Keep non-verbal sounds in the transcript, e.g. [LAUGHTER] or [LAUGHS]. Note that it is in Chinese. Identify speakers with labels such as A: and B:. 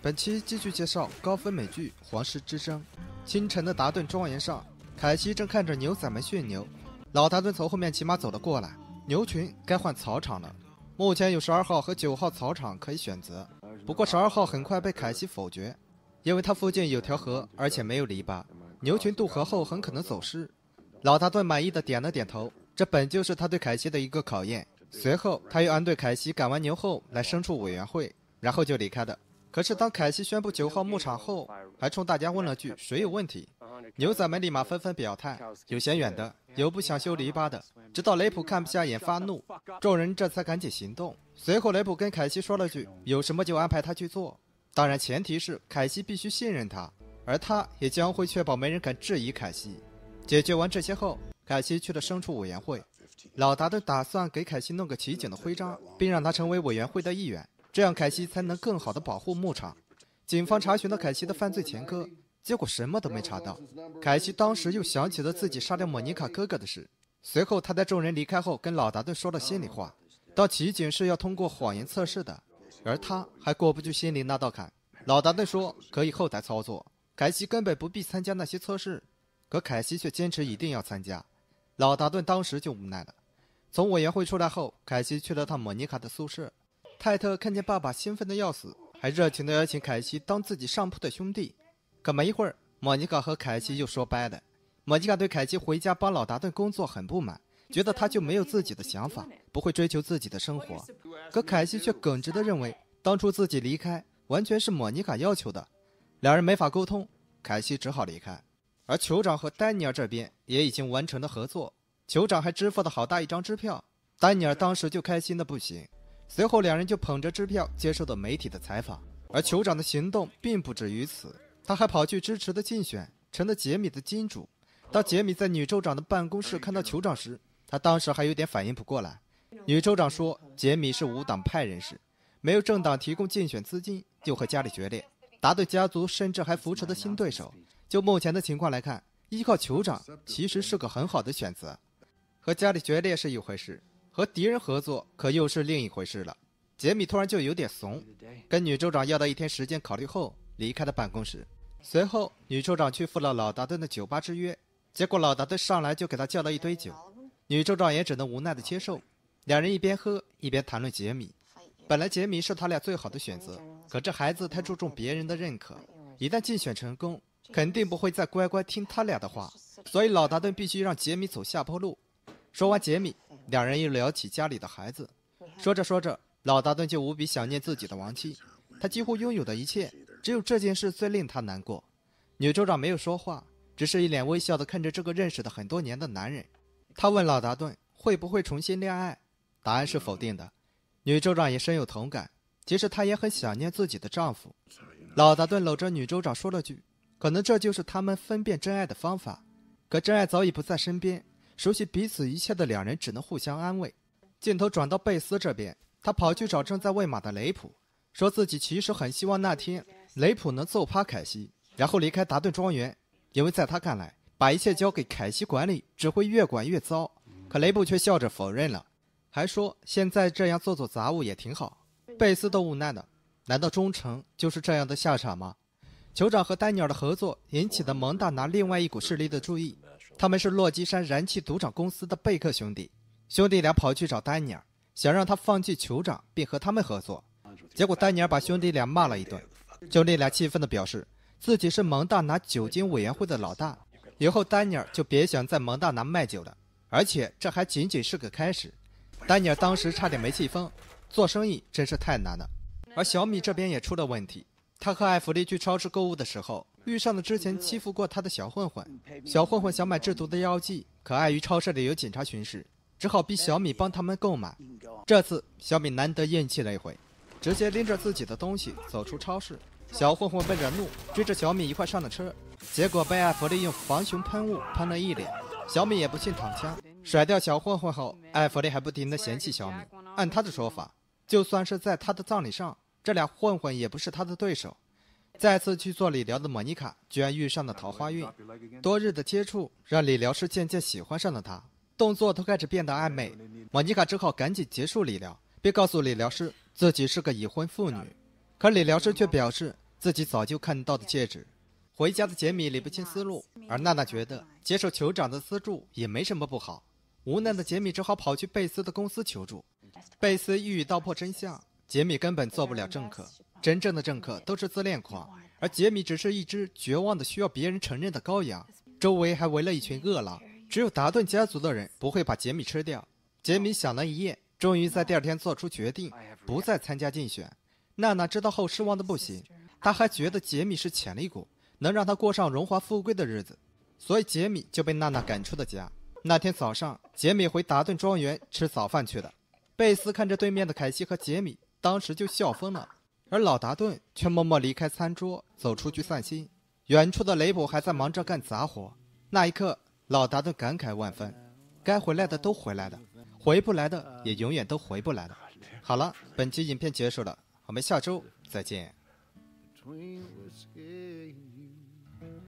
A: 本期继续介绍高分美剧《皇室之声》。清晨的达顿庄园上，凯西正看着牛仔们驯牛。老大顿从后面骑马走了过来。牛群该换草场了，目前有十二号和九号草场可以选择。不过十二号很快被凯西否决，因为他附近有条河，而且没有篱笆，牛群渡河后很可能走失。老大顿满意的点了点头，这本就是他对凯西的一个考验。随后他又安顿凯西，赶完牛后，来牲畜委员会，然后就离开的。可是，当凯西宣布九号牧场后，还冲大家问了句：“谁有问题？” [LAUGHS] 牛仔们立马纷纷表态：“有嫌远的，[LAUGHS] 有不想修篱笆的。”直到雷普看不下眼发怒，众人这才赶紧行动。随后，雷普跟凯西说了句：“有什么就安排他去做，当然前提是凯西必须信任他，而他也将会确保没人敢质疑凯西。”解决完这些后，凯西去了牲畜委员会，老达顿打算给凯西弄个骑警的徽章，并让他成为委员会的一员。这样，凯西才能更好地保护牧场。警方查询了凯西的犯罪前科，结果什么都没查到。凯西当时又想起了自己杀掉莫妮卡哥哥的事。随后，他在众人离开后跟老达顿说了心里话：到奇警是要通过谎言测试的，而他还过不去心里那道坎。老达顿说可以后台操作，凯西根本不必参加那些测试。可凯西却坚持一定要参加。老达顿当时就无奈了。从委员会出来后，凯西去了趟莫妮卡的宿舍。泰特看见爸爸兴奋的要死，还热情的邀请凯西当自己上铺的兄弟。可没一会儿，莫妮卡和凯西就说掰了。莫妮卡对凯西回家帮老达顿工作很不满，觉得他就没有自己的想法，不会追求自己的生活。可凯西却耿直的认为，当初自己离开完全是莫妮卡要求的。两人没法沟通，凯西只好离开。而酋长和丹尼尔这边也已经完成了合作，酋长还支付了好大一张支票，丹尼尔当时就开心的不行。随后，两人就捧着支票接受了媒体的采访。而酋长的行动并不止于此，他还跑去支持的竞选，成了杰米的金主。当杰米在女州长的办公室看到酋长时，他当时还有点反应不过来。女州长说：“杰米是无党派人士，没有政党提供竞选资金，就和家里决裂，答对家族甚至还扶持的新对手。就目前的情况来看，依靠酋长其实是个很好的选择。和家里决裂是一回事。”和敌人合作，可又是另一回事了。杰米突然就有点怂，跟女州长要到一天时间考虑后，离开了办公室。随后，女州长去赴了老达顿的酒吧之约，结果老达顿上来就给他叫了一堆酒，女州长也只能无奈的接受。两人一边喝一边谈论杰米。本来杰米是他俩最好的选择，可这孩子太注重别人的认可，一旦竞选成功，肯定不会再乖乖听他俩的话。所以老达顿必须让杰米走下坡路。说完，杰米。两人又聊起家里的孩子，说着说着，老达顿就无比想念自己的亡妻。他几乎拥有的一切，只有这件事最令他难过。女州长没有说话，只是一脸微笑的看着这个认识的很多年的男人。他问老达顿会不会重新恋爱，答案是否定的。女州长也深有同感，其实她也很想念自己的丈夫。老达顿搂着女州长说了句：“可能这就是他们分辨真爱的方法。”可真爱早已不在身边。熟悉彼此一切的两人只能互相安慰。镜头转到贝斯这边，他跑去找正在喂马的雷普，说自己其实很希望那天雷普能揍趴凯西，然后离开达顿庄园，因为在他看来，把一切交给凯西管理只会越管越糟。可雷普却笑着否认了，还说现在这样做做杂物也挺好。贝斯都无奈了，难道忠诚就是这样的下场吗？酋长和丹尼尔的合作引起的蒙大拿另外一股势力的注意。他们是洛基山燃气组长公司的贝克兄弟，兄弟俩跑去找丹尼尔，想让他放弃酋长并和他们合作。结果丹尼尔把兄弟俩骂了一顿，兄弟俩气愤地表示自己是蒙大拿酒精委员会的老大，以后丹尼尔就别想在蒙大拿卖酒了。而且这还仅仅是个开始，丹尼尔当时差点没气疯。做生意真是太难了。而小米这边也出了问题，他和艾弗利去超市购物的时候。遇上了之前欺负过他的小混混，小混混想买制毒的药剂，可碍于超市里有警察巡视，只好逼小米帮他们购买。这次小米难得咽气了一回，直接拎着自己的东西走出超市。小混混被人怒，追着小米一块上了车，结果被艾弗利用防熊喷雾喷了一脸。小米也不幸躺枪，甩掉小混混后，艾弗利还不停地嫌弃小米。按他的说法，就算是在他的葬礼上，这俩混混也不是他的对手。再次去做理疗的莫妮卡，居然遇上了桃花运。多日的接触，让理疗师渐渐喜欢上了她，动作都开始变得暧昧。莫妮卡只好赶紧结束理疗，并告诉理疗师自己是个已婚妇女。可理疗师却表示自己早就看到的戒指。回家的杰米理不清思路，而娜娜觉得接受酋长的资助也没什么不好。无奈的杰米只好跑去贝斯的公司求助。贝斯一语道破真相：杰米根本做不了政客。真正的政客都是自恋狂，而杰米只是一只绝望的需要别人承认的羔羊，周围还围了一群饿狼。只有达顿家族的人不会把杰米吃掉。杰米想了一夜，终于在第二天做出决定，不再参加竞选。娜娜知道后失望的不行，她还觉得杰米是潜力股，能让他过上荣华富贵的日子，所以杰米就被娜娜赶出了家。那天早上，杰米回达顿庄园吃早饭去了。贝斯看着对面的凯西和杰米，当时就笑疯了。而老达顿却默默离开餐桌，走出去散心。远处的雷普还在忙着干杂活。那一刻，老达顿感慨万分：该回来的都回来了，回不来的也永远都回不来了。好了，本集影片结束了，我们下周再见。